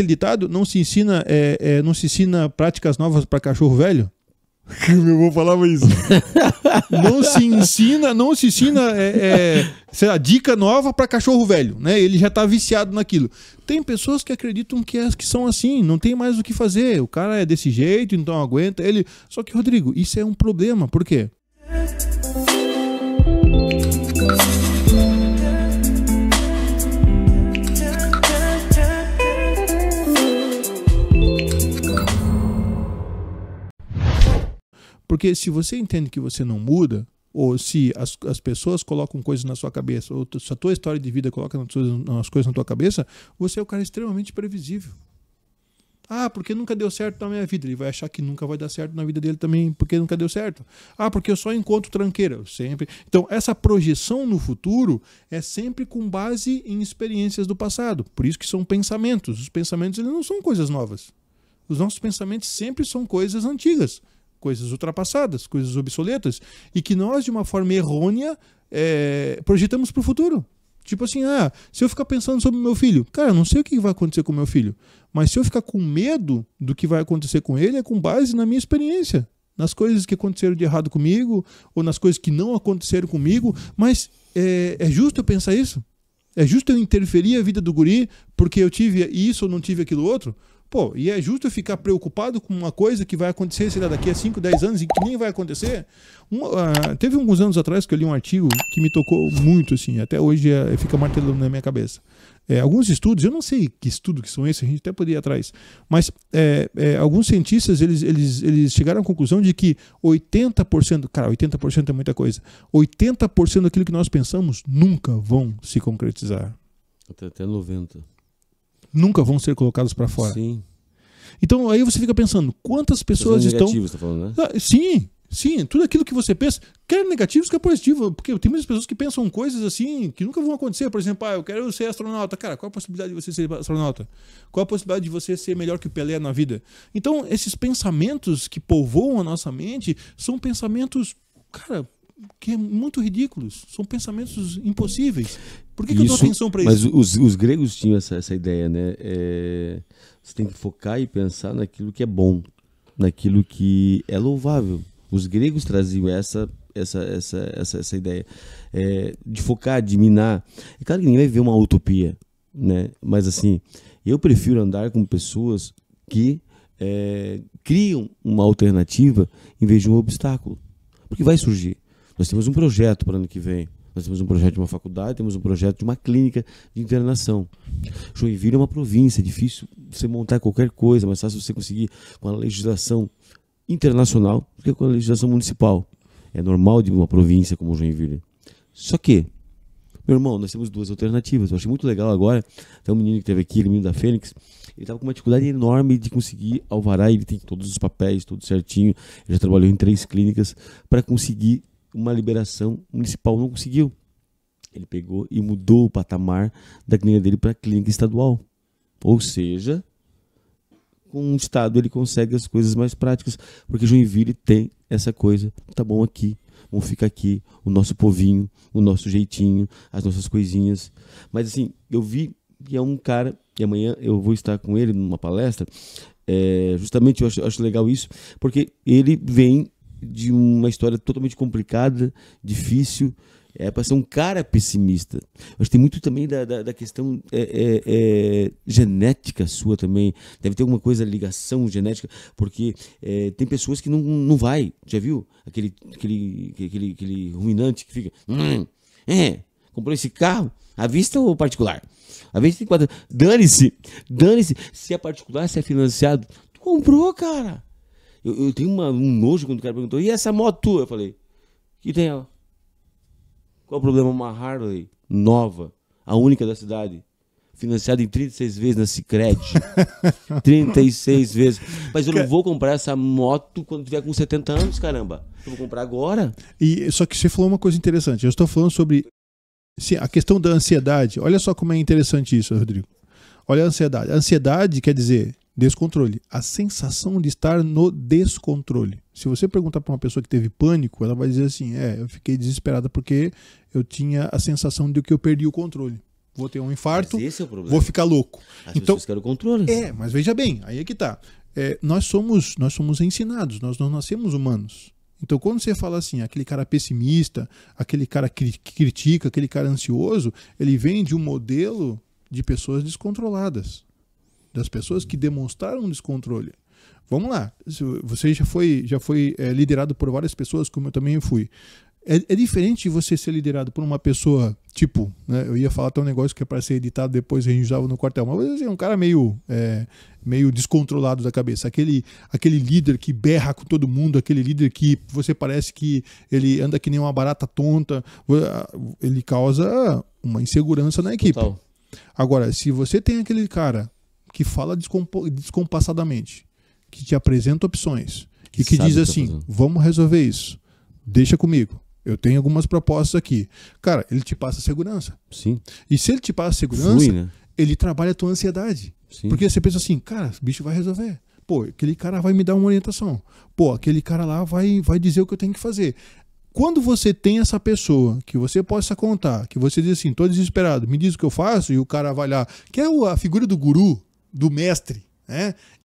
aquele ditado? Não se ensina, é, é, não se ensina práticas novas para cachorro velho? meu avô falava isso. não se ensina, não se ensina, é, é lá, dica nova para cachorro velho, né? Ele já está viciado naquilo. Tem pessoas que acreditam que, é, que são assim, não tem mais o que fazer. O cara é desse jeito, então aguenta. Ele, só que Rodrigo, isso é um problema. Por quê? Porque se você entende que você não muda, ou se as, as pessoas colocam coisas na sua cabeça, ou se a tua história de vida coloca nas, coisas na tua cabeça, você é um cara extremamente previsível. Ah, porque nunca deu certo na minha vida. Ele vai achar que nunca vai dar certo na vida dele também, porque nunca deu certo. Ah, porque eu só encontro tranqueira. Eu sempre. Então, essa projeção no futuro é sempre com base em experiências do passado. Por isso que são pensamentos. Os pensamentos eles não são coisas novas. Os nossos pensamentos sempre são coisas antigas coisas ultrapassadas, coisas obsoletas, e que nós, de uma forma errônea, é, projetamos para o futuro. Tipo assim, ah, se eu ficar pensando sobre meu filho, cara, eu não sei o que vai acontecer com meu filho, mas se eu ficar com medo do que vai acontecer com ele, é com base na minha experiência, nas coisas que aconteceram de errado comigo, ou nas coisas que não aconteceram comigo, mas é, é justo eu pensar isso? É justo eu interferir a vida do guri porque eu tive isso ou não tive aquilo outro? Pô, e é justo eu ficar preocupado com uma coisa que vai acontecer, sei lá, daqui a 5, 10 anos e que nem vai acontecer? uh, teve alguns anos atrás que eu li um artigo que me tocou muito, assim, até hoje é, fica martelando na minha cabeça. É, alguns estudos, eu não sei que estudo que são esses, a gente até poderia ir atrás, mas é, é alguns cientistas eles, eles, eles chegaram à conclusão de que 80%, cara, 80% é muita coisa, 80% daquilo que nós pensamos nunca vão se concretizar. Até, até 90% nunca vão ser colocados para fora. Sim. Então aí você fica pensando, quantas pessoas, estão. Tá falando, né? Ah, sim, sim, tudo aquilo que você pensa, quer negativos, quer positivo. Porque tem muitas pessoas que pensam coisas assim que nunca vão acontecer. Por exemplo, ah, eu quero ser astronauta. Cara, qual a possibilidade de você ser astronauta? Qual a possibilidade de você ser melhor que o Pelé na vida? Então, esses pensamentos que povoam a nossa mente são pensamentos, cara, que é muito ridículos. São pensamentos impossíveis. Por que, isso, eu dou atenção para isso? Mas os, os gregos tinham essa, essa ideia, né? É, você tem que focar e pensar naquilo que é bom, naquilo que é louvável. Os gregos traziam essa essa, essa, essa, essa ideia é, de focar, de minar. É claro que ninguém vai ver uma utopia, né? Mas assim, eu prefiro andar com pessoas que é, criam uma alternativa em vez de um obstáculo, porque vai surgir. Nós temos um projeto para o ano que vem. Nós temos um projeto de uma faculdade, temos um projeto de uma clínica de internação. Joinville é uma província, é difícil você montar qualquer coisa, mas é fácil você conseguir com a legislação internacional do que com a legislação municipal. É normal de uma província como Joinville. Só que, meu irmão, nós temos duas alternativas. Eu achei muito legal agora. Tem um menino que teve aqui, o menino da Fênix. Ele estava com uma dificuldade enorme de conseguir alvará. Ele tem todos os papéis, tudo certinho. Ele já trabalhou em três clínicas para conseguir uma liberação municipal, não conseguiu. Ele pegou e mudou o patamar da clínica dele para a clínica estadual. Ou seja, com o Estado ele consegue as coisas mais práticas, porque Joinville tem essa coisa, tá bom aqui, vamos ficar aqui, o nosso povinho, o nosso jeitinho, as nossas coisinhas. Mas assim, eu vi que é um cara, e amanhã eu vou estar com ele numa palestra, é, justamente eu acho, acho legal isso, porque ele vem de uma história totalmente complicada, difícil. É para ser um cara pessimista. Acho que tem muito também da, da, da questão é, é, é genética sua também. Deve ter alguma coisa, ligação genética, porque é, tem pessoas que não, não vai. Já viu? Aquele, aquele, aquele, aquele ruminante que fica. Hum, é, comprou esse carro, à vista ou particular? À vista tem quatro. Dane-se! Dane-se! Se é particular, se é financiado, tu comprou, cara! Eu, eu tenho uma, um nojo quando o cara perguntou, e essa moto tua? Eu falei, que tem ela? Qual o problema? É uma Harley nova, a única da cidade financiada em 36 vezes na Cicred. 36 vezes. Mas eu não vou comprar essa moto quando tiver com 70 anos, caramba. Eu vou comprar agora. E só que você falou uma coisa interessante. Eu estou falando sobre sim, a questão da ansiedade. Olha só como é interessante isso, Rodrigo. Olha a ansiedade. A ansiedade quer dizer descontrole, a sensação de estar no descontrole. Se você perguntar para uma pessoa que teve pânico, ela vai dizer assim: é, eu fiquei desesperada porque eu tinha a sensação de que eu perdi o controle. Vou ter um infarto, é vou ficar louco. As então, pessoas querem o controle. É, mas veja bem, aí é que tá. É, nós somos nós somos ensinados, nós não nascemos humanos. Então, quando você fala assim, aquele cara pessimista, aquele cara que critica, aquele cara ansioso, ele vem de um modelo de pessoas descontroladas das pessoas que demonstraram descontrole. Vamos lá, você já foi, já foi é, liderado por várias pessoas, como eu também fui. É, é, diferente de você ser liderado por uma pessoa, tipo, né, eu ia falar até um negócio que é para ser editado depois, a gente usava no quartel, mas é um cara meio, é, meio descontrolado da cabeça, aquele, aquele líder que berra com todo mundo, aquele líder que você parece que ele anda que nem uma barata tonta, ele causa uma insegurança na equipe. Total. Agora, se você tem aquele cara que fala descompassadamente, que te apresenta opções que e que diz assim: tá vamos resolver isso, deixa comigo. Eu tenho algumas propostas aqui. Cara, ele te passa segurança. Sim. E se ele te passa segurança, né? ele trabalha a tua ansiedade. Sim. Porque você pensa assim, cara, o bicho vai resolver. Pô, aquele cara vai me dar uma orientação. Pô, aquele cara lá vai, vai dizer o que eu tenho que fazer. Quando você tem essa pessoa que você possa contar, que você diz assim, tô desesperado, me diz o que eu faço, e o cara vai lá, que é a figura do guru, do mestre, né?